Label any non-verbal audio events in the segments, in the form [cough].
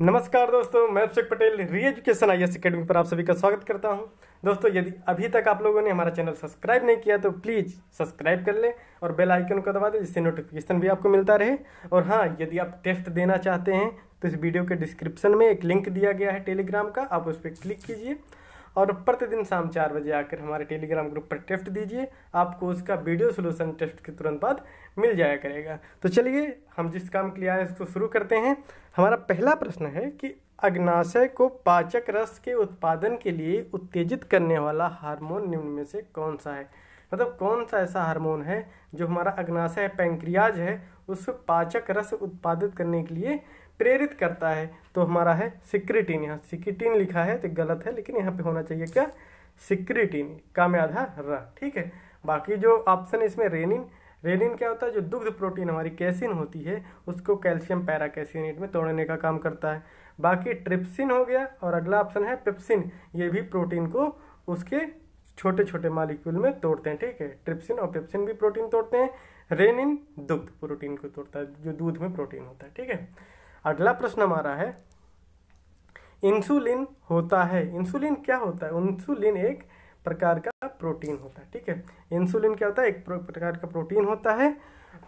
नमस्कार दोस्तों मैं अभिषेक पटेल री एजुकेशन आई एस अकेडमी पर आप सभी का स्वागत करता हूं दोस्तों यदि अभी तक आप लोगों ने हमारा चैनल सब्सक्राइब नहीं किया तो प्लीज़ सब्सक्राइब कर लें और बेल आइकन को दबा दें जिससे नोटिफिकेशन भी आपको मिलता रहे और हाँ यदि आप टेस्ट देना चाहते हैं तो इस वीडियो के डिस्क्रिप्शन में एक लिंक दिया गया है टेलीग्राम का आप उस पर क्लिक कीजिए और प्रतिदिन शाम चार बजे आकर हमारे टेलीग्राम ग्रुप पर टेस्ट दीजिए आपको उसका वीडियो सोल्यूशन टेस्ट के तुरंत बाद मिल जाया करेगा तो चलिए हम जिस काम के लिए आए इसको शुरू करते हैं हमारा पहला प्रश्न है कि अग्नाशय को पाचक रस के उत्पादन के लिए उत्तेजित करने वाला हार्मोन निम्न में से कौन सा है मतलब कौन सा ऐसा हार्मोन है जो हमारा अग्नाशय पैंक्रियाज है उसको पाचक रस उत्पादित करने के लिए प्रेरित करता है तो हमारा है सिक्रिटिन यहाँ सिक्रिटिन लिखा है तो गलत है लेकिन यहाँ पे होना चाहिए क्या सिक्रिटीन का में आधा र ठीक है बाकी जो ऑप्शन है इसमें रेनिन रेनिन क्या होता है जो दुग्ध प्रोटीन हमारी कैसिन होती है उसको कैल्शियम पैरा कैसिनेट में तोड़ने का काम करता है बाकी ट्रिप्सिन हो गया और अगला ऑप्शन है पिप्सिन ये भी प्रोटीन को उसके छोटे छोटे मालिक्यूल में तोड़ते हैं ठीक है ट्रिप्सिन और पिप्सिन भी प्रोटीन तोड़ते हैं रेनिन दुग्ध प्रोटीन को तोड़ता है जो दूध में प्रोटीन होता है ठीक है अगला प्रश्न हमारा है इंसुलिन होता है इंसुलिन क्या होता है इंसुलिन एक प्रकार का प्रोटीन होता है ठीक है इंसुलिन क्या होता है एक प्रकार का प्रोटीन होता है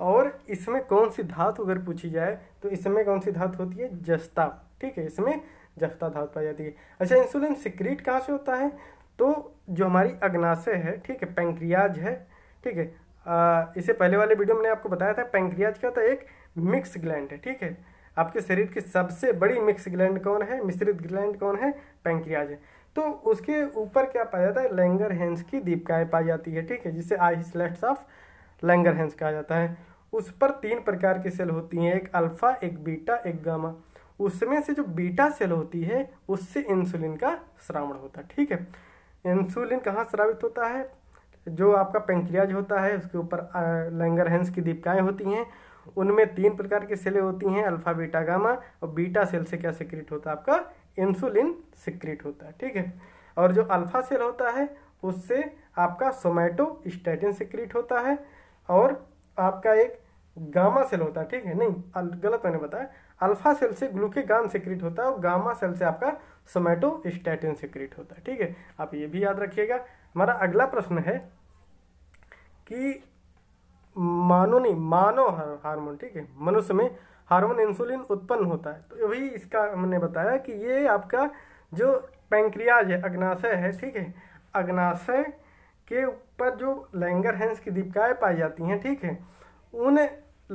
और इसमें कौन सी धातु अगर पूछी जाए तो इसमें कौन सी धातु होती है जस्ता ठीक है इसमें जस्ता धातु पाई जाती है अच्छा इंसुलिन सिक्रीट कहाँ से होता है तो जो हमारी अग्नाशय है ठीक है पेंक्रियाज है ठीक है इसे पहले वाले वीडियो में आपको बताया था पेंक्रियाज क्या होता है एक मिक्स ग्लैंड है ठीक है आपके शरीर की सबसे बड़ी मिक्स ग्लैंड कौन है मिश्रित ग्लैंड कौन है पैंक्रियाज है तो उसके ऊपर क्या पाया जाता है लैंगर हैंस की दीपकाएँ पाई जाती है ठीक है जिसे islets of Langerhans कहा जाता है उस पर तीन प्रकार की सेल होती हैं एक अल्फा एक बीटा एक गामा उसमें से जो बीटा सेल होती है उससे इंसुलिन का श्रावण होता है ठीक है इंसुलिन कहाँ श्रावित होता है जो आपका पेंक्रियाज होता है उसके ऊपर लैंगर हैंस की दीपकाएँ होती हैं उनमें तीन प्रकार की सेलें होती हैं अल्फा बीटा गामा और बीटा सेल से क्या सिक्रिट होता है आपका इंसुलिन सिक्रिट होता है ठीक है और जो अल्फा सेल होता है उससे आपका स्टैटिन सिक्रिट होता है और आपका एक गामा सेल होता है ठीक है नहीं गलत मैंने बताया अल्फा सेल से ग्लूकेगान सिक्रिट होता है और गामा सेल से आपका सोमैटो स्टैटिन सिक्रिट होता है ठीक है आप ये भी याद रखिएगा हमारा अगला प्रश्न है कि मानो नहीं मानो हार्मोन ठीक है मनुष्य में हार्मोन इंसुलिन उत्पन्न होता है तो अभी इसका हमने बताया कि ये आपका जो पैंक्रियाज है अग्नाशय है ठीक है अग्नाशय के ऊपर जो लैंगर हैंस की दीपिकाएँ पाई जाती हैं ठीक है उन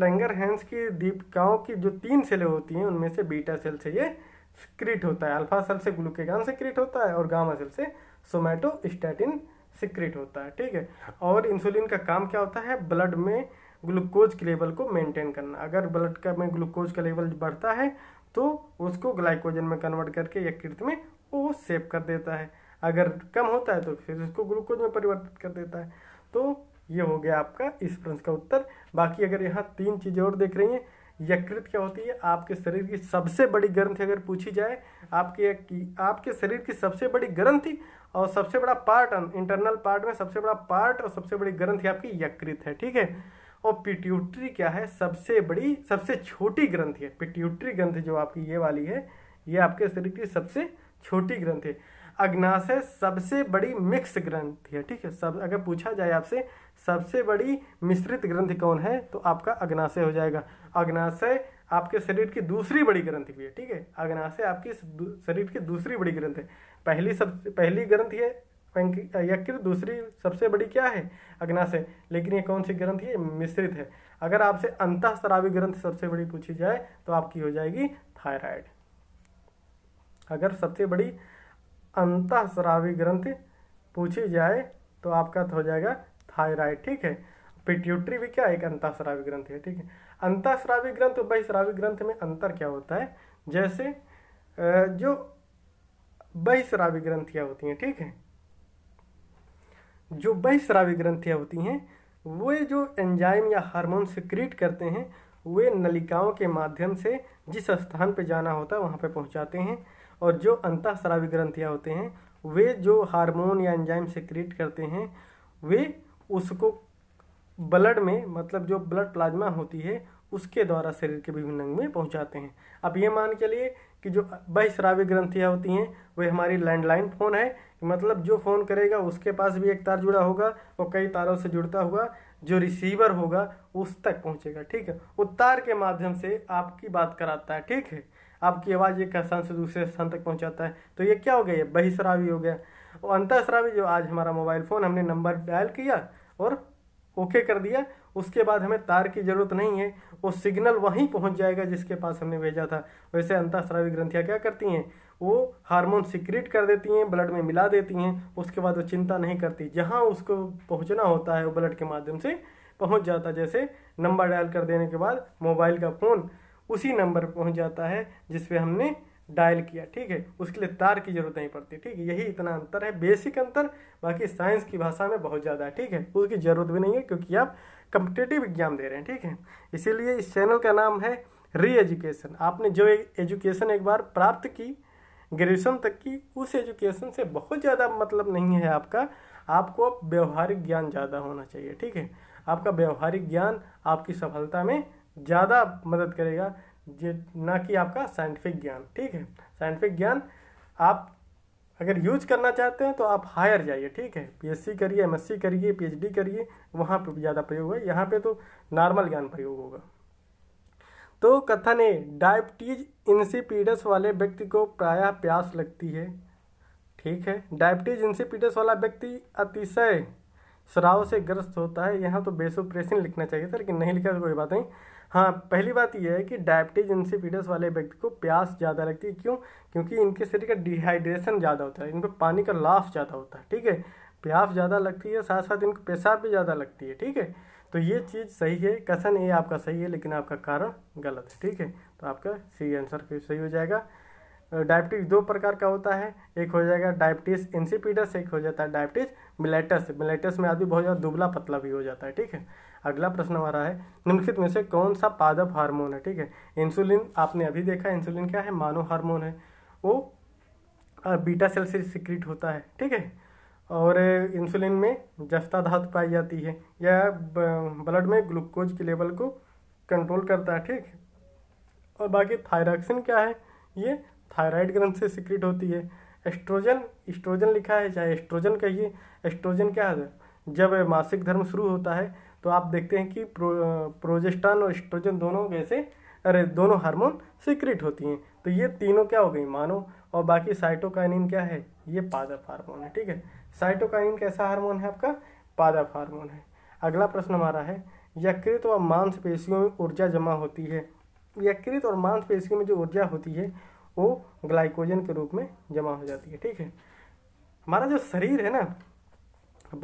लैंगर हैंस की दीपिकाओं की जो तीन सेलें होती हैं उनमें से बीटा सेल से ये क्रिट होता है अल्फा सेल से ग्लूकेगान से क्रिट होता है और गामा सेल से स्टैटिन सिक्रेट होता है ठीक है हाँ। और इंसुलिन का काम क्या होता है ब्लड में ग्लूकोज के लेवल को मेंटेन करना अगर ब्लड का में ग्लूकोज का लेवल बढ़ता है तो उसको ग्लाइकोजन में कन्वर्ट करके यकृत में वो सेव कर देता है अगर कम होता है तो फिर उसको ग्लूकोज में परिवर्तित कर देता है तो ये हो गया आपका इस प्रश्न का उत्तर बाकी अगर यहाँ तीन चीज़ें और देख रही हैं यकृत क्या होती है आपके शरीर की सबसे बड़ी ग्रंथि अगर पूछी जाए आपके आपके शरीर की सबसे बड़ी ग्रंथि और सबसे बड़ा पार्ट इंटरनल पार्ट में सबसे बड़ा पार्ट और सबसे बड़ी ग्रंथि आपकी यकृत है ठीक है और पिट्यूटरी क्या है सबसे बड़ी सबसे छोटी ग्रंथि है पिट्यूटरी ग्रंथि जो आपकी ये वाली है ये आपके शरीर की सबसे छोटी ग्रंथि है अग्नाशय सबसे बड़ी मिक्स ग्रंथि है ठीक है सब अगर पूछा जाए आपसे सबसे बड़ी मिश्रित ग्रंथि कौन है तो आपका अग्नाशय हो जाएगा अग्नाशय आपके शरीर की दूसरी बड़ी ग्रंथि भी है ठीक है अग्नाशय आपकी शरीर की दूसरी बड़ी ग्रंथ है पहली सब पहली ग्रंथ है यकृत दूसरी सबसे बड़ी क्या है अग्नाशय लेकिन ये कौन सी ग्रंथ है मिश्रित है अगर आपसे अंत शरावी ग्रंथ सबसे बड़ी पूछी जाए तो आपकी हो जाएगी थायराइड अगर सबसे बड़ी अंत श्रावी ग्रंथ पूछी जाए तो आपका तो हो जाएगा थायराइड ठीक है पिट्यूटरी भी क्या एक अंत अंतःस्रावी ग्रंथ है ठीक है अंत अंतःस्रावी ग्रंथ वही श्रावी ग्रंथ में अंतर क्या होता है जैसे जो बहिश्रावी ग्रंथियाँ होती हैं ठीक है जो बहिश्रावी ग्रंथियाँ होती हैं वे जो एंजाइम या हार्मोन सिक्रीट करते हैं वे नलिकाओं के माध्यम से जिस स्थान पर जाना होता है वहाँ पर पहुँचाते हैं और जो अंतःस्रावी ग्रंथियाँ होते हैं वे जो हार्मोन या एंजाइम सिक्रीट करते हैं वे उसको ब्लड में मतलब जो ब्लड प्लाज्मा होती है उसके द्वारा शरीर के विभिन्न अंग में पहुंचाते हैं अब ये मान के लिए कि जो बहिश्रावी ग्रंथियाँ होती हैं वे हमारी लैंडलाइन फ़ोन है मतलब जो फ़ोन करेगा उसके पास भी एक तार जुड़ा होगा और कई तारों से जुड़ता हुआ जो रिसीवर होगा उस तक पहुंचेगा ठीक है वो तार के माध्यम से आपकी बात कराता है ठीक है आपकी आवाज़ एक स्थान से दूसरे स्थान तक पहुंचाता है तो ये क्या हो गया ये बहिश्रावी हो गया और अंतःश्रावी जो आज हमारा मोबाइल फ़ोन हमने नंबर डायल किया और ओके कर दिया उसके बाद हमें तार की जरूरत नहीं है वो सिग्नल वहीं पहुंच जाएगा जिसके पास हमने भेजा था वैसे अंतःस्रावी ग्रंथियाँ क्या करती हैं वो हार्मोन सिक्रिट कर देती हैं ब्लड में मिला देती हैं उसके बाद वो चिंता नहीं करती जहाँ उसको पहुँचना होता है वो ब्लड के माध्यम से पहुँच जाता जैसे नंबर डायल कर देने के बाद मोबाइल का फ़ोन उसी नंबर पर पहुँच जाता है जिसपे हमने डायल किया ठीक है उसके लिए तार की जरूरत नहीं पड़ती ठीक है यही इतना अंतर है बेसिक अंतर बाकी साइंस की भाषा में बहुत ज़्यादा है ठीक है उसकी ज़रूरत भी नहीं है क्योंकि आप कम्पिटेटिव एग्जाम दे रहे हैं ठीक है इसीलिए इस चैनल का नाम है री एजुकेशन आपने जो एजुकेशन एक बार प्राप्त की ग्रेजुएशन तक की उस एजुकेशन से बहुत ज़्यादा मतलब नहीं है आपका आपको व्यवहारिक ज्ञान ज़्यादा होना चाहिए ठीक है आपका व्यवहारिक ज्ञान आपकी सफलता में ज़्यादा मदद करेगा ना कि आपका साइंटिफिक ज्ञान ठीक है साइंटिफिक ज्ञान आप अगर यूज करना चाहते हैं तो आप हायर जाइए ठीक है पीएससी करिए एमएससी करिए पीएचडी करिए वहाँ पे ज़्यादा प्रयोग है यहाँ पे तो नॉर्मल ज्ञान प्रयोग होगा तो कथन है डायबिटीज इंसिपीडस वाले व्यक्ति को प्रायः प्यास लगती है ठीक है डायबिटीज इंसिपीडस वाला व्यक्ति अतिशय शराब से ग्रस्त होता है यहाँ तो बेसोप्रेसिन लिखना चाहिए था लेकिन नहीं लिखा तो कोई बात नहीं हाँ पहली बात यह है कि डायबिटीज इंसिपिडस वाले व्यक्ति को प्यास ज़्यादा लगती है क्यों क्योंकि इनके शरीर का डिहाइड्रेशन ज़्यादा होता है इन पर पानी का लाफ ज़्यादा होता है ठीक है प्यास ज़्यादा लगती है साथ साथ इनको पेशाब भी ज़्यादा लगती है ठीक है तो ये चीज़ सही है कथन ये आपका सही है लेकिन आपका कारण गलत है ठीक है तो आपका सही आंसर फिर सही हो जाएगा डायबिटीज दो प्रकार का होता है एक हो जाएगा डायबिटीज इंसिपिडस एक हो जाता है डायबिटीज मिलेटस मिलेटस में आदमी बहुत ज़्यादा दुबला पतला भी हो जाता है ठीक है अगला प्रश्न हमारा है निम्नलिखित में से कौन सा पादप हार्मोन है ठीक है इंसुलिन आपने अभी देखा इंसुलिन क्या है मानव हार्मोन है वो बीटा सेल से सिक्रिट होता है ठीक है और इंसुलिन में जस्ता धातु पाई जाती है यह ब्लड में ग्लूकोज के लेवल को कंट्रोल करता है ठीक और बाकी थायरॉक्सिन क्या है ये थायराइड ग्रंथ से सिक्रिट होती है एस्ट्रोजन एस्ट्रोजन लिखा है चाहे एस्ट्रोजन कहिए एस्ट्रोजन क्या है जब मासिक धर्म शुरू होता है तो आप देखते हैं कि प्रो प्रोजेस्टान और एस्ट्रोजन दोनों कैसे अरे दोनों हार्मोन सीक्रेट होती हैं तो ये तीनों क्या हो गई मानो और बाकी साइटोकाइनिन क्या है ये पादप हार्मोन है ठीक है साइटोकाइनिन कैसा हार्मोन है आपका पादप हार्मोन है अगला प्रश्न हमारा है यकृत व मांसपेशियों में ऊर्जा जमा होती है यकृत और मांसपेशियों में जो ऊर्जा होती है वो ग्लाइकोजन के रूप में जमा हो जाती है ठीक है हमारा जो शरीर है ना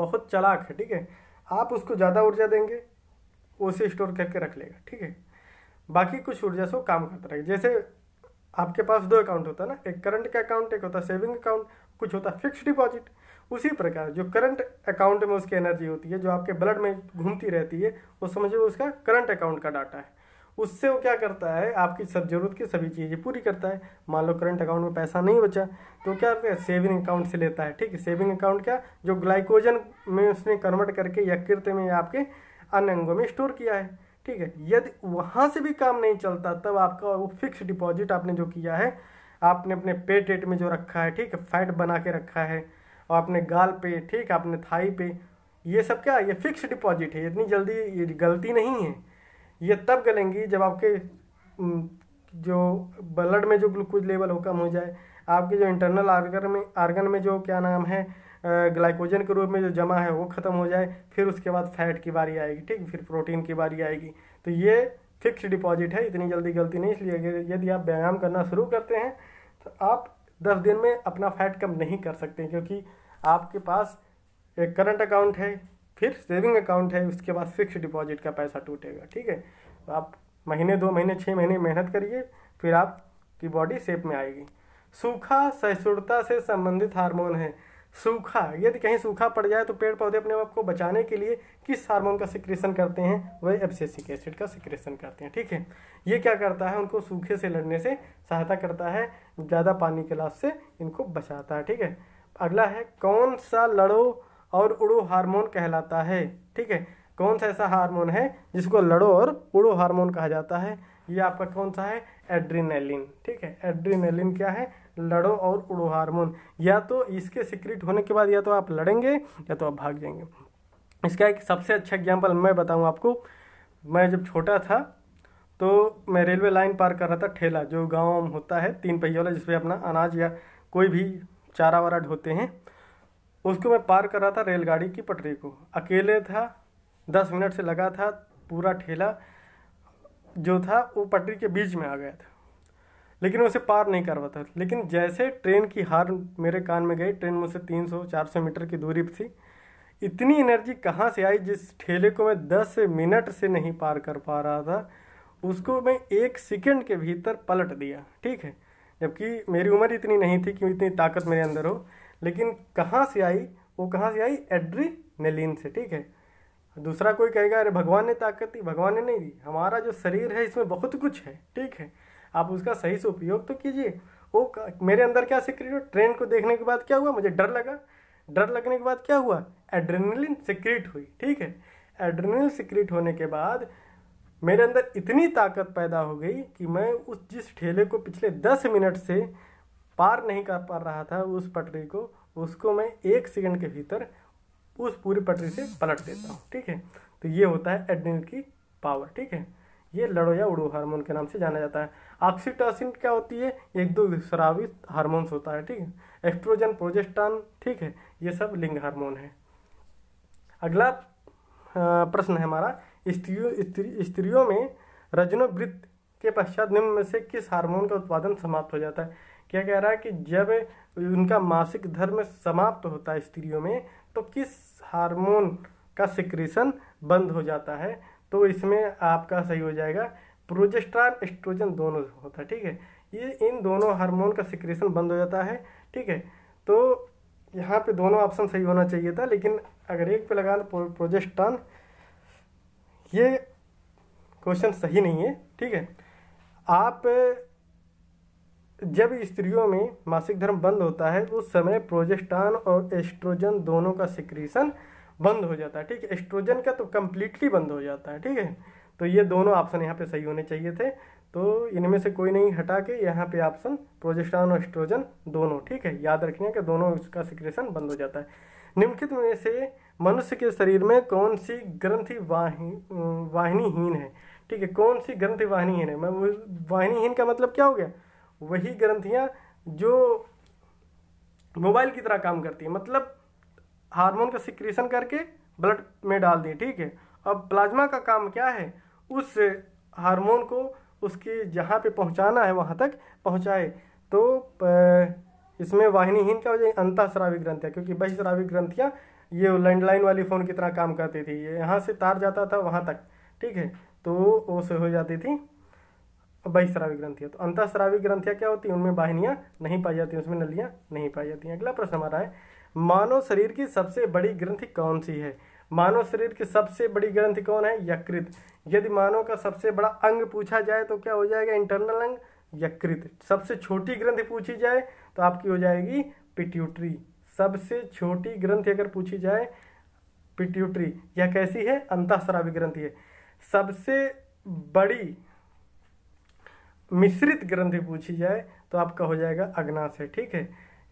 बहुत चलाक है ठीक है आप उसको ज़्यादा ऊर्जा देंगे उसे स्टोर करके रख लेगा ठीक है बाकी कुछ ऊर्जा से वो काम करता रहेगा जैसे आपके पास दो अकाउंट होता है ना एक करंट का अकाउंट एक होता है सेविंग अकाउंट कुछ होता है फिक्स डिपॉजिट उसी प्रकार जो करंट अकाउंट में उसकी एनर्जी होती है जो आपके ब्लड में घूमती रहती है वो समझिए उसका करंट अकाउंट का डाटा है उससे वो क्या करता है आपकी सब जरूरत की सभी चीज़ें पूरी करता है मान लो करंट अकाउंट में पैसा नहीं बचा तो क्या करता है सेविंग अकाउंट से लेता है ठीक है सेविंग अकाउंट क्या जो ग्लाइकोजन में उसने कन्वर्ट करके यकृत में आपके अन्य अंगों में स्टोर किया है ठीक है यदि वहाँ से भी काम नहीं चलता तब आपका वो फिक्स डिपॉजिट आपने जो किया है आपने अपने पेट एट में जो रखा है ठीक है फैट बना के रखा है और अपने गाल पे ठीक है अपने थाई पे ये सब क्या ये फिक्स डिपॉजिट है इतनी जल्दी गलती नहीं है ये तब गलेंगी जब आपके जो ब्लड में जो ग्लूकोज लेवल हो कम हो जाए आपके जो इंटरनल आर्गन में आर्गन में जो क्या नाम है ग्लाइकोजन के रूप में जो जमा है वो ख़त्म हो जाए फिर उसके बाद फैट की बारी आएगी ठीक फिर प्रोटीन की बारी आएगी तो ये फिक्स डिपॉजिट है इतनी जल्दी गलती नहीं इसलिए यदि आप व्यायाम करना शुरू करते हैं तो आप दस दिन में अपना फैट कम नहीं कर सकते क्योंकि आपके पास एक करंट अकाउंट है फिर सेविंग अकाउंट है उसके बाद फिक्स डिपॉजिट का पैसा टूटेगा ठीक है तो आप महीने दो महीने छः महीने मेहनत करिए फिर आपकी बॉडी सेप में आएगी सूखा सहिष्णुता से संबंधित हार्मोन है सूखा यदि कहीं सूखा पड़ जाए तो पेड़ पौधे अपने आप को बचाने के लिए किस हार्मोन का सिक्रेशन करते हैं वह एब्सेसिक एसिड का सिक्रेशन करते हैं ठीक है ये क्या करता है उनको सूखे से लड़ने से सहायता करता है ज़्यादा पानी के लाभ से इनको बचाता है ठीक है अगला है कौन सा लड़ो और उड़ो हार्मोन कहलाता है ठीक है कौन सा ऐसा हार्मोन है जिसको लड़ो और उड़ो हार्मोन कहा जाता है ये आपका कौन सा है एड्रीनेलिन ठीक है एड्रीनेलिन क्या है लड़ो और उड़ो हार्मोन या तो इसके सिक्रेट होने के बाद या तो आप लड़ेंगे या तो आप भाग जाएंगे इसका एक सबसे अच्छा एग्जाम्पल मैं बताऊँ आपको मैं जब छोटा था तो मैं रेलवे लाइन पार कर रहा था ठेला जो गांव होता है तीन पहिया वाला जिसमें अपना अनाज या कोई भी चारा वारा ढोते हैं उसको मैं पार कर रहा था रेलगाड़ी की पटरी को अकेले था दस मिनट से लगा था पूरा ठेला जो था वो पटरी के बीच में आ गया था लेकिन उसे पार नहीं कर पाता लेकिन जैसे ट्रेन की हार मेरे कान में गई ट्रेन मुझसे 300 400 मीटर की दूरी पर थी इतनी एनर्जी कहाँ से आई जिस ठेले को मैं 10 मिनट से नहीं पार कर पा रहा था उसको मैं एक सेकेंड के भीतर पलट दिया ठीक है जबकि मेरी उम्र इतनी नहीं थी कि इतनी ताकत मेरे अंदर हो लेकिन कहाँ से आई वो कहाँ से आई एड्रीनेलिन से ठीक है दूसरा कोई कहेगा अरे भगवान ने ताकत दी भगवान ने नहीं दी हमारा जो शरीर है इसमें बहुत कुछ है ठीक है आप उसका सही से उपयोग तो कीजिए वो मेरे अंदर क्या सिक्रेट हुआ ट्रेन को देखने के बाद क्या हुआ मुझे डर लगा डर लगने के बाद क्या हुआ एड्रेनलिन सिक्रेट हुई ठीक है एड्रेनलिन सिक्रेट होने के बाद मेरे अंदर इतनी ताकत पैदा हो गई कि मैं उस जिस ठेले को पिछले दस मिनट से पार नहीं कर पा रहा था उस पटरी को उसको मैं एक सेकंड के भीतर उस पूरी पटरी से पलट देता हूँ ठीक है तो ये होता है एड्रिनल की पावर ठीक है ये लड़ो या उड़ो हार्मोन के नाम से जाना जाता है ऑक्सीटोसिन क्या होती है एक दो श्रावित हार्मोन्स होता है ठीक है एस्ट्रोजन प्रोजेस्टान ठीक है ये सब लिंग हार्मोन है अगला प्रश्न है हमारा स्त्रियों स्त्रियों में रजनोवृत्त के पश्चात निम्न में से किस हार्मोन का उत्पादन समाप्त हो जाता है क्या कह रहा है कि जब उनका मासिक धर्म समाप्त होता है स्त्रियों में तो किस हार्मोन का सिक्रेशन बंद हो जाता है तो इसमें आपका सही हो जाएगा प्रोजेस्ट्रॉन एस्ट्रोजन दोनों होता है ठीक है ये इन दोनों हार्मोन का सिक्रेशन बंद हो जाता है ठीक है तो यहाँ पे दोनों ऑप्शन सही होना चाहिए था लेकिन अगर एक पे लगा तो प्रोजेस्ट्रॉन ये क्वेश्चन सही नहीं है ठीक है आप जब स्त्रियों में मासिक धर्म बंद होता है उस समय प्रोजेस्टान और एस्ट्रोजन दोनों का सिक्रीशन बंद हो जाता है ठीक है एस्ट्रोजन का तो कम्प्लीटली बंद हो जाता है ठीक है तो ये दोनों ऑप्शन यहाँ पे सही होने चाहिए थे तो इनमें से कोई नहीं हटा के यहाँ पे ऑप्शन प्रोजेस्टान और एस्ट्रोजन दोनों ठीक है याद रखिए कि दोनों उसका सिक्रेशन बंद हो जाता है निम्नलिखित में से मनुष्य के शरीर में कौन सी ग्रंथि वाहि वाहिनीहीन है ठीक है कौन सी ग्रंथि वाहिनीहीन है मैं वाहिनीहीन का मतलब क्या हो गया वही ग्रंथियाँ जो मोबाइल की तरह काम करती है मतलब हार्मोन का सिक्रेशन करके ब्लड में डाल दी ठीक है अब प्लाज्मा का काम क्या है उस हार्मोन को उसके जहाँ पे पहुँचाना है वहाँ तक पहुँचाए तो इसमें वाहिनीहीन क्या हो जाए अंतः श्राविक ग्रंथियाँ क्योंकि बही श्राविक ग्रंथियाँ ये लैंडलाइन वाली फ़ोन की तरह काम करती थी ये यहाँ से तार जाता था वहाँ तक ठीक है तो वो से हो जाती थी बहिश्रावी ग्रंथियां तो अंतःस्रावी ग्रंथियाँ क्या होती है उनमें वाहिनियाँ नहीं पाई जाती उसमें नलियां नहीं पाई जाती हैं अगला प्रश्न हमारा है मानव शरीर की सबसे बड़ी ग्रंथि कौन सी है मानव शरीर की सबसे बड़ी ग्रंथि कौन है यकृत यदि मानव का सबसे बड़ा अंग पूछा जाए तो क्या हो जाएगा इंटरनल अंग यकृत सबसे छोटी ग्रंथि पूछी जाए तो आपकी हो जाएगी पिट्यूटरी सबसे छोटी ग्रंथि अगर पूछी जाए पिट्यूटरी यह कैसी है अंतःस्रावी ग्रंथि है सबसे बड़ी मिश्रित ग्रंथि पूछी जाए तो आपका हो जाएगा अग्नाशय ठीक है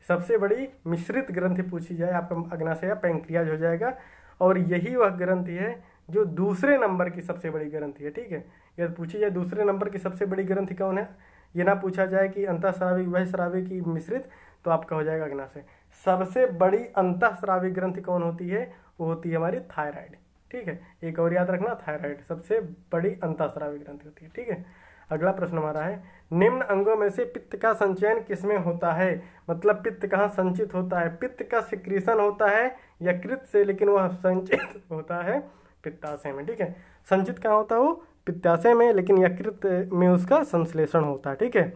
सबसे बड़ी मिश्रित ग्रंथि पूछी जाए आपका अग्नाशय या पैंक्रियाज हो जाएगा और यही वह ग्रंथि है जो दूसरे नंबर की सबसे बड़ी ग्रंथि है ठीक है यदि पूछी जाए दूसरे नंबर की सबसे बड़ी ग्रंथि कौन है ये ना पूछा जाए कि अंत श्रावी वह श्रावी की मिश्रित तो आपका हो जाएगा अग्नाशय सबसे बड़ी अंत श्रावी ग्रंथि कौन होती है वो होती है हमारी थायराइड ठीक है एक और याद रखना थायराइड सबसे बड़ी अंत श्रावी ग्रंथि होती है ठीक है अगला प्रश्न हमारा है निम्न अंगों में से पित्त का संचयन किसमें होता है मतलब पित्त कहाँ संचित होता है पित्त का सिक्रीशन होता है या कृत से लेकिन वह संचित [laughs] होता है पित्ताशय में ठीक है संचित कहाँ होता है वो पित्ताशय में लेकिन यकृत में उसका संश्लेषण होता है ठीक है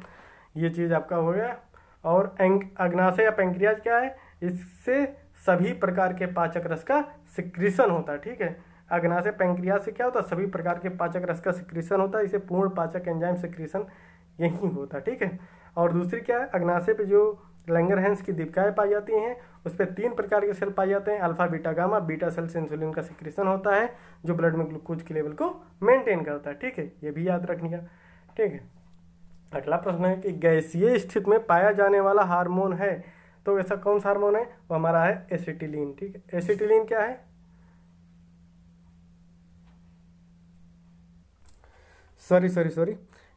ये चीज़ आपका हो गया और अग्नाशय या पेंक्रियाज क्या है इससे सभी प्रकार के पाचक रस का सिक्रीशन होता है ठीक है अग्नाशय पैंक्रिया से क्या होता है सभी प्रकार के पाचक रस का सिक्रीशन होता है इसे पूर्ण पाचक एंजाइम सिक्रीशन यही होता है ठीक है और दूसरी क्या है अग्नाशय पे जो लंगरहेंस की दीपिकाएं पाई जाती हैं उस पर तीन प्रकार के सेल पाए जाते हैं alpha beta gamma beta cell से इंसुलिन का सिक्रीशन होता है जो ब्लड में ग्लूकोज के लेवल को मेंटेन करता है ठीक है ये भी याद रखने का ठीक है अगला प्रश्न है कि गैसीय स्थिति में पाया जाने वाला हार्मोन है तो ऐसा कौन सा हार्मोन है वो हमारा है एसिटिलीन ठीक है एसिटिलीन क्या है सॉरी सॉरी सॉरी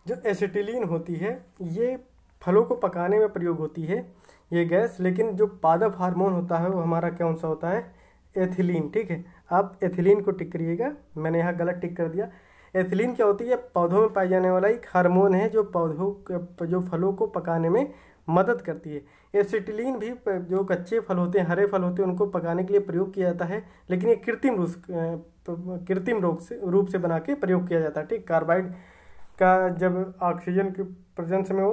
जो एसिटिलीन होती है ये फलों को पकाने में प्रयोग होती है ये गैस लेकिन जो पादप हार्मोन होता है वो हमारा कौन सा होता है एथिलीन ठीक है आप एथिलीन को टिक करिएगा मैंने यहाँ गलत टिक कर दिया एथिलीन क्या होती है पौधों में पाई जाने वाला एक हार्मोन है जो पौधों जो फलों को पकाने में मदद करती है एसिटिलीन भी जो कच्चे फल होते हैं हरे फल होते हैं उनको पकाने के लिए प्रयोग किया जाता है लेकिन ये कृत्रिम रूप कृत्रिम रोग से रूप से बना के प्रयोग किया जाता है ठीक कार्बाइड का जब ऑक्सीजन के प्रजेंस में वो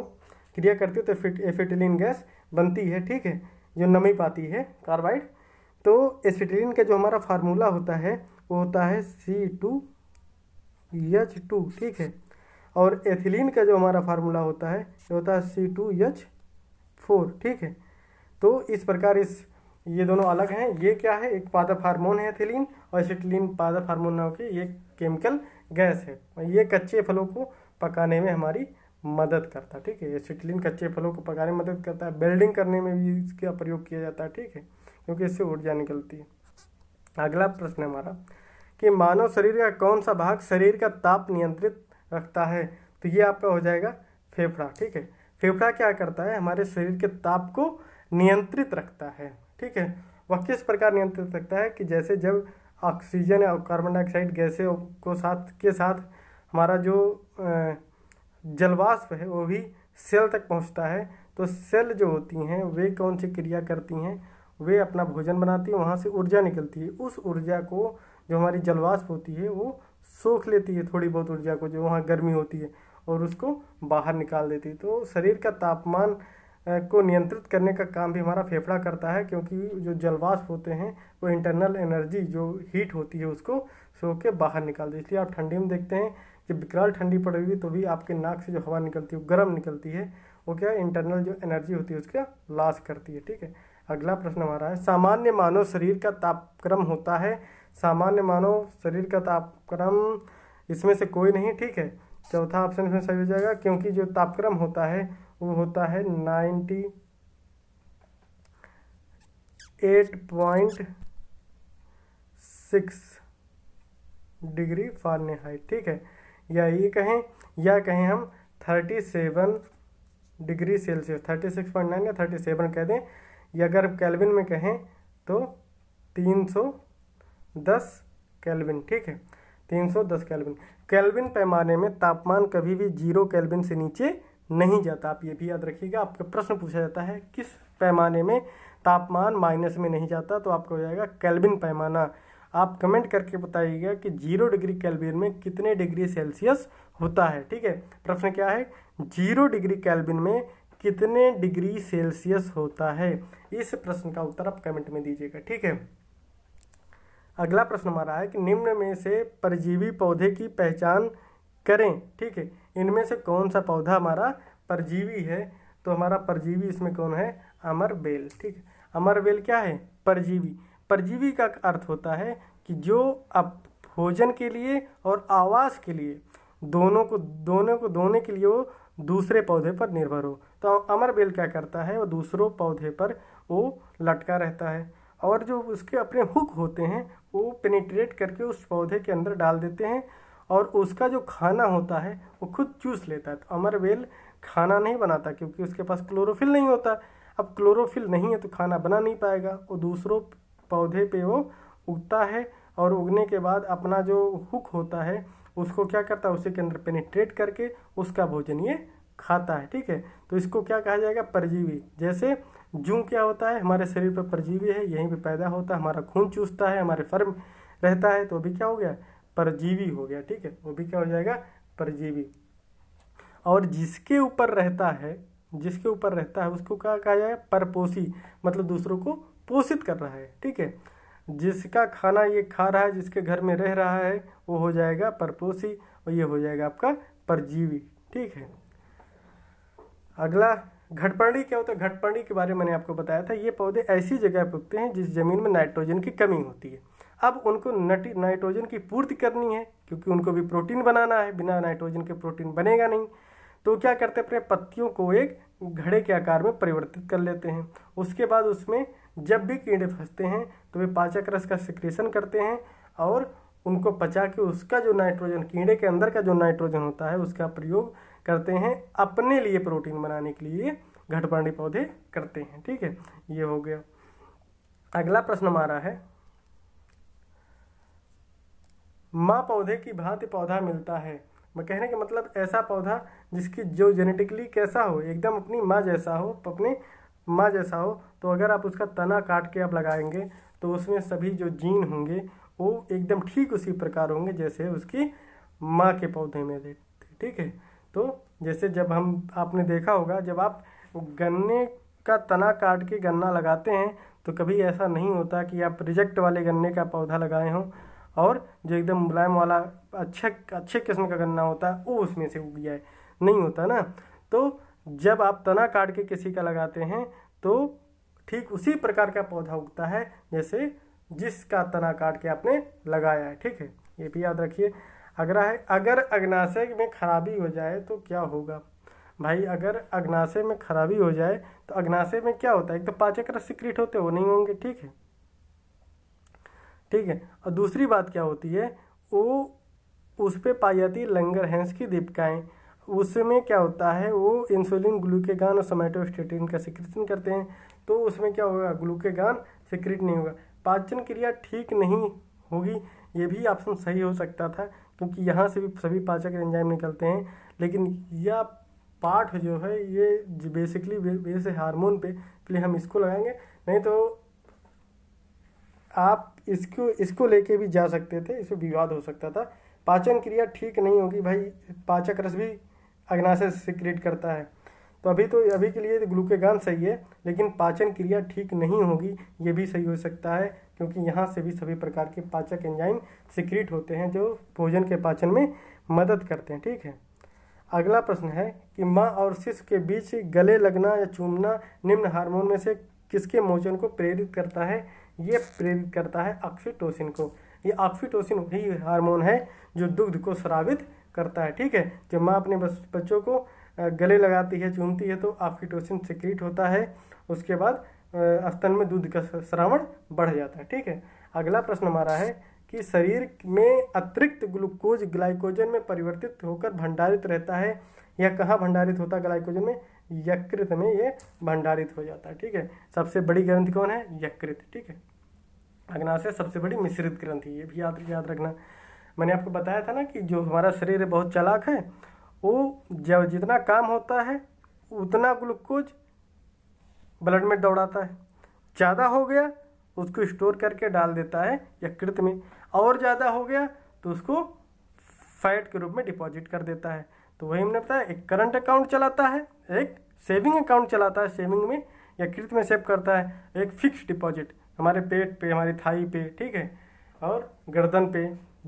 क्रिया करती है तो फिट एफिटिलिन गैस बनती है ठीक है जो नमी पाती है कार्बाइड तो एसिटिलिन का जो हमारा फार्मूला होता है वो होता है सी टू एच टू ठीक है और एथिलीन का जो हमारा फार्मूला होता है वो होता है सी टू एच फोर ठीक है तो इस प्रकार इस ये दोनों अलग हैं ये क्या है एक पादप हार्मोन है एथिलीन और एसिटिलीन पादप हार्मोन ना होकर ये केमिकल गैस है ये कच्चे फलों को पकाने में हमारी मदद करता है ठीक है एसिटिलीन कच्चे फलों को पकाने में मदद करता है बेल्डिंग करने में भी इसका प्रयोग किया जाता है ठीक है क्योंकि इससे ऊर्जा निकलती है अगला प्रश्न है हमारा कि मानव शरीर का कौन सा भाग शरीर का ताप नियंत्रित रखता है तो ये आपका हो जाएगा फेफड़ा ठीक है फेफड़ा क्या करता है हमारे शरीर के ताप को नियंत्रित रखता है ठीक है वह किस प्रकार नियंत्रित रखता है कि जैसे जब ऑक्सीजन और कार्बन डाइऑक्साइड गैसें को साथ के साथ हमारा जो जलवाष्प है वो भी सेल तक पहुंचता है तो सेल जो होती हैं वे कौन सी क्रिया करती हैं वे अपना भोजन बनाती हैं वहाँ से ऊर्जा निकलती है उस ऊर्जा को जो हमारी जलवाष्प होती है वो सोख लेती है थोड़ी बहुत ऊर्जा को जो वहाँ गर्मी होती है और उसको बाहर निकाल देती है तो शरीर का तापमान को नियंत्रित करने का काम भी हमारा फेफड़ा करता है क्योंकि जो जलवाष्प होते हैं वो इंटरनल एनर्जी जो हीट होती है उसको सो के बाहर निकाल दे इसलिए आप ठंडी में देखते हैं जब विकराल ठंडी पड़ेगी तो भी आपके नाक से जो हवा निकलती है वो गर्म निकलती है वो क्या इंटरनल जो एनर्जी होती है उसका लॉस करती है ठीक है अगला प्रश्न हमारा है सामान्य मानव शरीर का तापक्रम होता है सामान्य मानव शरीर का तापक्रम इसमें से कोई नहीं ठीक है चौथा ऑप्शन इसमें सही हो जाएगा क्योंकि जो तापक्रम होता है होता है ninety eight point six degree हाइट ठीक है या ये कहें या कहें हम thirty seven degree Celsius thirty six point nine या थर्टी सेवन कह दें या अगर कैलविन में कहें तो तीन सौ दस कैलविन ठीक है तीन सौ दस कैलविन कैलविन पैमाने में तापमान कभी भी जीरो कैलविन से नीचे नहीं जाता आप ये भी याद रखिएगा आपका प्रश्न पूछा जाता है किस पैमाने में तापमान माइनस में नहीं जाता तो आपका हो जाएगा कैलबिन पैमाना आप कमेंट करके बताइएगा कि जीरो डिग्री कैलबिन में कितने डिग्री सेल्सियस होता है ठीक है प्रश्न क्या है जीरो डिग्री कैलबिन में कितने डिग्री सेल्सियस होता है इस प्रश्न का उत्तर आप कमेंट में दीजिएगा ठीक है अगला प्रश्न हमारा है कि निम्न में से परजीवी पौधे की पहचान करें ठीक है इनमें से कौन सा पौधा हमारा परजीवी है तो हमारा परजीवी इसमें कौन है अमर बेल ठीक है अमर बेल क्या है परजीवी परजीवी का अर्थ होता है कि जो अब भोजन के लिए और आवास के लिए दोनों को दोनों को दोने के लिए वो दूसरे पौधे पर निर्भर हो तो अमर बेल क्या करता है वो दूसरों पौधे पर वो लटका रहता है और जो उसके अपने हुक होते हैं वो पेनिट्रेट करके उस पौधे के अंदर डाल देते हैं और उसका जो खाना होता है वो खुद चूस लेता है तो अमर वेल खाना नहीं बनाता क्योंकि उसके पास क्लोरोफिल नहीं होता अब क्लोरोफिल नहीं है तो खाना बना नहीं पाएगा वो दूसरों पौधे पे वो उगता है और उगने के बाद अपना जो हुक होता है उसको क्या करता है उसी के अंदर पेनिट्रेट करके उसका भोजन ये खाता है ठीक है तो इसको क्या कहा जाएगा परजीवी जैसे जू क्या होता है हमारे शरीर पर परजीवी है यहीं पे पैदा होता है हमारा खून चूसता है हमारे फर्म रहता है तो अभी क्या हो गया परजीवी हो गया ठीक है वो भी क्या हो जाएगा परजीवी और जिसके ऊपर रहता है जिसके ऊपर रहता है उसको क्या कहा जाएगा परपोषी मतलब दूसरों को पोषित कर रहा है ठीक है जिसका खाना ये खा रहा है जिसके घर में रह रहा है वो हो जाएगा परपोषी और ये हो जाएगा आपका परजीवी ठीक है अगला घटपर्णी क्या होता है घटपर्णी के बारे में मैंने आपको बताया था ये पौधे ऐसी जगह पर उगते हैं जिस जमीन में नाइट्रोजन की कमी होती है अब उनको नाइट्रोजन की पूर्ति करनी है क्योंकि उनको भी प्रोटीन बनाना है बिना नाइट्रोजन के प्रोटीन बनेगा नहीं तो क्या करते हैं अपने पत्तियों को एक घड़े के आकार में परिवर्तित कर लेते हैं उसके बाद उसमें जब भी कीड़े फंसते हैं तो वे पाचक रस का सिक्रेशन करते हैं और उनको पचा के उसका जो नाइट्रोजन कीड़े के अंदर का जो नाइट्रोजन होता है उसका प्रयोग करते हैं अपने लिए प्रोटीन बनाने के लिए घटपाणी पौधे करते हैं ठीक है ये हो गया अगला प्रश्न हमारा है माँ पौधे की भांति पौधा मिलता है कहने का मतलब ऐसा पौधा जिसकी जो जेनेटिकली कैसा हो एकदम अपनी माँ जैसा हो अपनी माँ जैसा हो तो अगर आप उसका तना काट के आप लगाएंगे तो उसमें सभी जो जीन होंगे वो एकदम ठीक उसी प्रकार होंगे जैसे उसकी माँ के पौधे में थे ठीक है तो जैसे जब हम आपने देखा होगा जब आप गन्ने का तना काट के गन्ना लगाते हैं तो कभी ऐसा नहीं होता कि आप रिजेक्ट वाले गन्ने का पौधा लगाए हों और जो एकदम मुलायम वाला अच्छे अच्छे किस्म का गन्ना होता है वो उसमें से उग जाए नहीं होता ना तो जब आप तना काट के किसी का लगाते हैं तो ठीक उसी प्रकार का पौधा उगता है जैसे जिसका तना काट के आपने लगाया है ठीक है ये भी याद रखिए अगर है अगर अग्नाशय में खराबी हो जाए तो क्या होगा भाई अगर अग्नाशय में खराबी हो जाए तो अग्नाशय में क्या होता है एक तो पाचक रस सिक्रिट होते वो नहीं होंगे ठीक है ठीक है और दूसरी बात क्या होती है वो उस पर पाई जाती है लंगर हैंस की दीपिकाएँ उसमें क्या होता है वो इंसुलिन ग्लूकेगान और सोमेटोस्टेटिन का सिक्रेशन करते हैं तो उसमें क्या होगा ग्लूकेगान सिक्रेट नहीं होगा पाचन क्रिया ठीक नहीं होगी ये भी ऑप्शन सही हो सकता था क्योंकि यहाँ से भी सभी पाचक एंजाइम निकलते हैं लेकिन यह पार्ट जो है ये बेसिकली बेस हार्मोन पे इसलिए हम इसको लगाएंगे नहीं तो आप इसको इसको लेके भी जा सकते थे इसमें विवाद हो सकता था पाचन क्रिया ठीक नहीं होगी भाई पाचक रस भी अग्नाशय सिक्रेट करता है तो अभी तो अभी के लिए तो ग्लूकेगान सही है लेकिन पाचन क्रिया ठीक नहीं होगी ये भी सही हो सकता है क्योंकि यहाँ से भी सभी प्रकार के पाचक एंजाइम सिक्रेट होते हैं जो भोजन के पाचन में मदद करते हैं ठीक है अगला प्रश्न है कि माँ और शिशु के बीच गले लगना या चूमना निम्न हार्मोन में से किसके मोचन को प्रेरित करता है ये प्रेरित करता है ऑक्सीटोसिन को ये ऑक्सीटोसिन वही हार्मोन है जो दुग्ध को श्रावित करता है ठीक है जब माँ अपने बच्चों को गले लगाती है चूमती है तो ऑक्सीटोसिन सिक्रीट होता है उसके बाद स्तन में दूध का श्रावण बढ़ जाता है ठीक है अगला प्रश्न हमारा है कि शरीर में अतिरिक्त ग्लूकोज ग्लाइकोजन में परिवर्तित होकर भंडारित रहता है या कहाँ भंडारित होता है ग्लाइकोजन में यकृत में ये भंडारित हो जाता है ठीक है सबसे बड़ी ग्रंथि कौन है यकृत ठीक है अग्नाशय सबसे बड़ी मिश्रित ग्रंथि ये भी याद याद रखना मैंने आपको बताया था ना कि जो हमारा शरीर बहुत चलाक है वो जब जितना काम होता है उतना ग्लूकोज ब्लड में दौड़ाता है ज़्यादा हो गया उसको स्टोर करके डाल देता है यकृत में और ज़्यादा हो गया तो उसको फैट के रूप में डिपॉजिट कर देता है तो वही हमने बताया एक करंट अकाउंट चलाता है एक सेविंग अकाउंट चलाता है सेविंग में या कृत में सेव करता है एक फिक्स डिपॉजिट हमारे पेट पे हमारी थाई पे ठीक है और गर्दन पे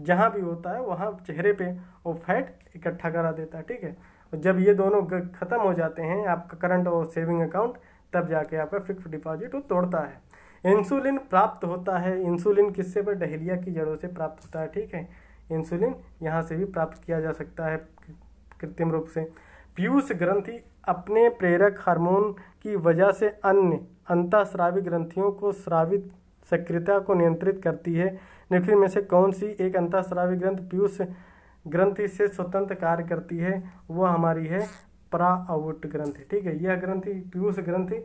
जहाँ भी होता है वहाँ चेहरे पे वो फैट इकट्ठा करा देता है ठीक है और जब ये दोनों ख़त्म हो जाते हैं आपका करंट और सेविंग अकाउंट तब जाके आपका फिक्स डिपॉजिट वो तोड़ता है इंसुलिन प्राप्त होता है इंसुलिन किससे पर डहलिया की जड़ों से प्राप्त होता है ठीक है इंसुलिन यहाँ से भी प्राप्त किया जा सकता है कृत्रिम रूप से पीयूष ग्रंथि अपने प्रेरक हार्मोन की वजह से अन्य अंतःस्रावी ग्रंथियों को स्रावित सक्रियता को नियंत्रित करती है निम्नलिखित में से कौन सी एक अंतःस्रावी ग्रंथ पीयूष ग्रंथि से स्वतंत्र कार्य करती है वह हमारी है प्राउट ग्रंथि ठीक है यह ग्रंथि पीयूष ग्रंथि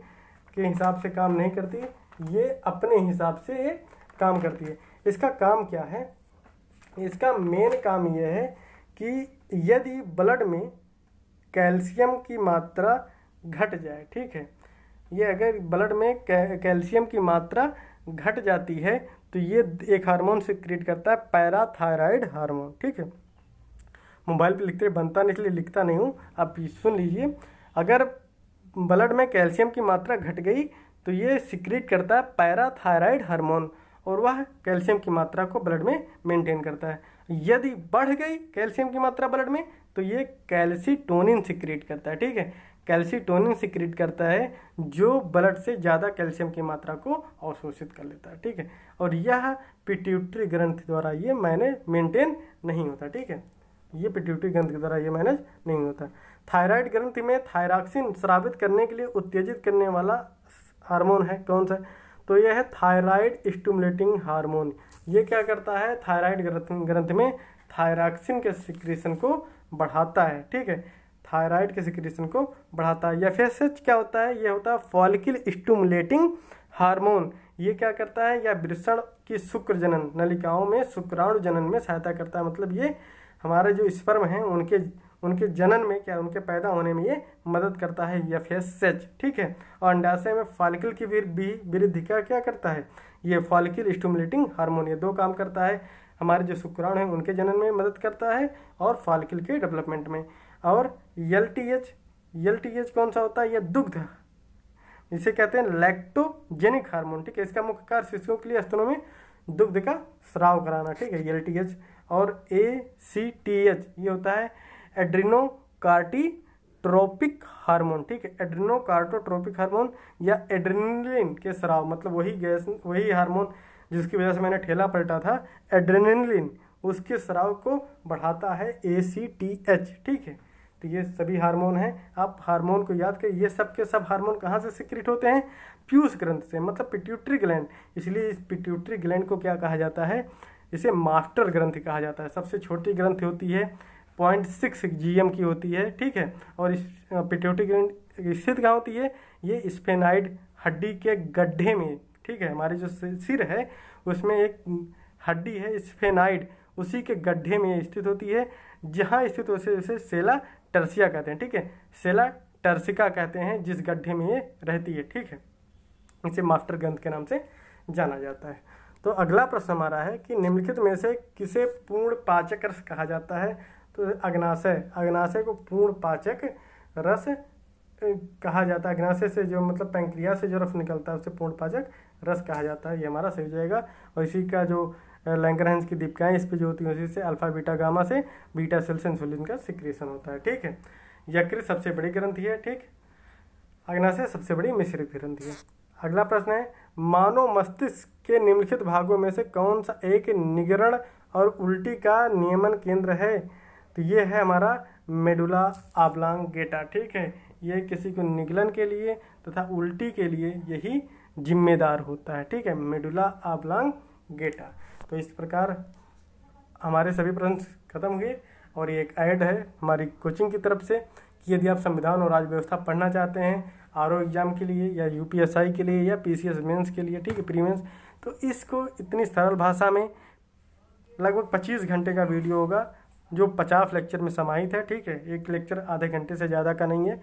के हिसाब से काम नहीं करती ये अपने हिसाब से ये काम करती है इसका काम क्या है इसका मेन काम यह है कि यदि ब्लड में कैल्शियम की मात्रा घट जाए ठीक है ये अगर ब्लड में कैल्शियम की मात्रा घट जाती है तो ये एक हार्मोन सिक्रिएट करता है पैराथायराइड हार्मोन ठीक है मोबाइल पे लिखते बनता नहीं इसलिए लिखता नहीं हूँ आप सुन लीजिए अगर ब्लड में कैल्शियम की मात्रा घट गई तो ये सिक्रिएट करता है पैराथायराइड हार्मोन और वह कैल्शियम की मात्रा को ब्लड में मेंटेन करता है यदि बढ़ गई कैल्शियम की मात्रा ब्लड में तो ये कैल्सीटोनिन सिक्रिएट करता है ठीक है कैल्सीटोनिन सिक्रिएट करता है जो ब्लड से ज़्यादा कैल्शियम की मात्रा को अवशोषित कर लेता है ठीक है और यह पिट्यूटरी ग्रंथ द्वारा ये मैनेज मेंटेन नहीं होता ठीक है ये पिट्यूटरी ग्रंथ के द्वारा ये मैनेज नहीं होता थायराइड ग्रंथ में थायराक्सिन स्रावित करने के लिए उत्तेजित करने वाला हार्मोन है कौन सा तो यह है थायराइड स्टूमुलेटिंग हार्मोन ये क्या करता है थायराइड ग्रंथ ग्रंथ में थायराक्सिन के सिक्रेशन को बढ़ाता है ठीक है थायराइड के सिक्रेशन को बढ़ाता है एफ एस एच क्या होता है ये होता है फॉलिकल स्टूमुलेटिंग हार्मोन ये क्या करता है या वृषण की शुक्र जनन नलिकाओं में शुक्राणु जनन में सहायता करता है मतलब ये हमारे जो स्पर्म हैं उनके उनके जनन में क्या उनके पैदा होने में ये मदद करता है एफ एस एच ठीक है और अंडाशय में फॉलिकल की वृद्धि का क्या करता है ये फॉलिकल स्टूमुलेटिंग हारमोन ये दो काम करता है हमारे जो शुक्राणु हैं उनके जनन में मदद करता है और फालकिल के डेवलपमेंट में और L T H L T H कौन सा होता है यह दुग्ध इसे कहते हैं लैक्टोजेनिक हार्मोन ठीक है इसका मुख्य कार्य शिशुओं के लिए स्तनों में दुग्ध का स्राव कराना ठीक है यल टी एच और ए सी टी एच ये होता है ट्रोपिक हार्मोन ठीक है एड्रिनोकार्टोट्रोपिक हार्मोन या एड्रिनलिन के स्राव मतलब वही गैस वही हार्मोन जिसकी वजह से मैंने ठेला पलटा था एड्रेनलिन उसके स्राव को बढ़ाता है ए सी टी एच ठीक है तो ये सभी हार्मोन हैं आप हार्मोन को याद करिए ये सब के सब हार्मोन कहाँ से सिक्रिट होते हैं प्यूस ग्रंथ से मतलब पिट्यूट्री ग्लैंड इसलिए इस पिट्यूट्री ग्लैंड को क्या कहा जाता है इसे मास्टर ग्रंथ कहा जाता है सबसे छोटी ग्रंथ होती है पॉइंट सिक्स जी की होती है ठीक है और इस पिट्यूटरी ग्लैंड स्थित कहाँ होती है ये स्पेनाइड हड्डी के गड्ढे में ठीक है हमारे जो सिर है उसमें एक हड्डी है स्फेनाइड उसी के गड्ढे में स्थित होती है जहाँ स्थित उसे उसे सेला टर्सिया कहते हैं ठीक है सेला टर्सिका कहते हैं जिस गड्ढे में ये रहती है ठीक है इसे मास्टर ग्रंथ के नाम से जाना जाता है तो अगला प्रश्न हमारा है कि निम्नलिखित में से किसे पूर्ण पाचक रस कहा जाता है तो अग्नाशय अग्नाशय को पूर्ण पाचक रस कहा जाता है अग्नाशय से जो मतलब पैंक्रिया से जो रस निकलता है उसे पूर्ण पाचक रस कहा जाता है ये हमारा सही हो जाएगा और इसी का जो लैंग्रहंस की दीपिकाएं इस पर जो होती हैं उसी से अल्फा बीटा गामा से बीटा सेल्स इंसुलिन का सिक्रेशन होता है ठीक है यकृत सबसे बड़ी ग्रंथि है ठीक अग्नाशय सबसे बड़ी मिश्रित ग्रंथि है अगला प्रश्न है मानव मस्तिष्क के निम्नलिखित भागों में से कौन सा एक निगरण और उल्टी का नियमन केंद्र है तो ये है हमारा मेडुला आबलांग गेटा ठीक है ये किसी को निगलन के लिए तथा उल्टी के लिए यही जिम्मेदार होता है ठीक है मेडुला आबलांग गेटा तो इस प्रकार हमारे सभी प्रश्न खत्म हुए और ये एक ऐड है हमारी कोचिंग की तरफ से कि यदि आप संविधान और राजव्यवस्था पढ़ना चाहते हैं आर एग्ज़ाम के लिए या यू के लिए या पी सी के लिए ठीक है प्रीमेंस तो इसको इतनी सरल भाषा में लगभग 25 घंटे का वीडियो होगा जो 50 लेक्चर में समाहित है ठीक है एक लेक्चर आधे घंटे से ज़्यादा का नहीं है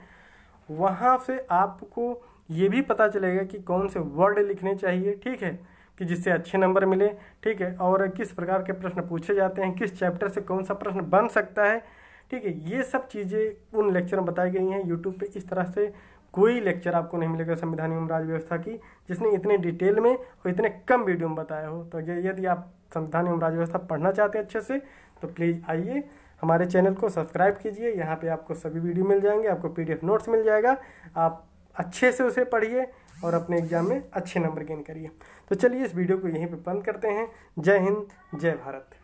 वहाँ से आपको ये भी पता चलेगा कि कौन से वर्ड लिखने चाहिए ठीक है कि जिससे अच्छे नंबर मिले ठीक है और किस प्रकार के प्रश्न पूछे जाते हैं किस चैप्टर से कौन सा प्रश्न बन सकता है ठीक है ये सब चीज़ें उन लेक्चर में बताई गई हैं यूट्यूब पे इस तरह से कोई लेक्चर आपको नहीं मिलेगा संविधान एवं राज्य व्यवस्था की जिसने इतने डिटेल में और इतने कम वीडियो में बताया हो तो यदि आप संविधान एवं राज्य व्यवस्था पढ़ना चाहते हैं अच्छे से तो प्लीज़ आइए हमारे चैनल को सब्सक्राइब कीजिए यहाँ पे आपको सभी वीडियो मिल जाएंगे आपको पीडीएफ नोट्स मिल जाएगा आप अच्छे से उसे पढ़िए और अपने एग्जाम में अच्छे नंबर गेन करिए तो चलिए इस वीडियो को यहीं पर बंद करते हैं जय हिंद जय भारत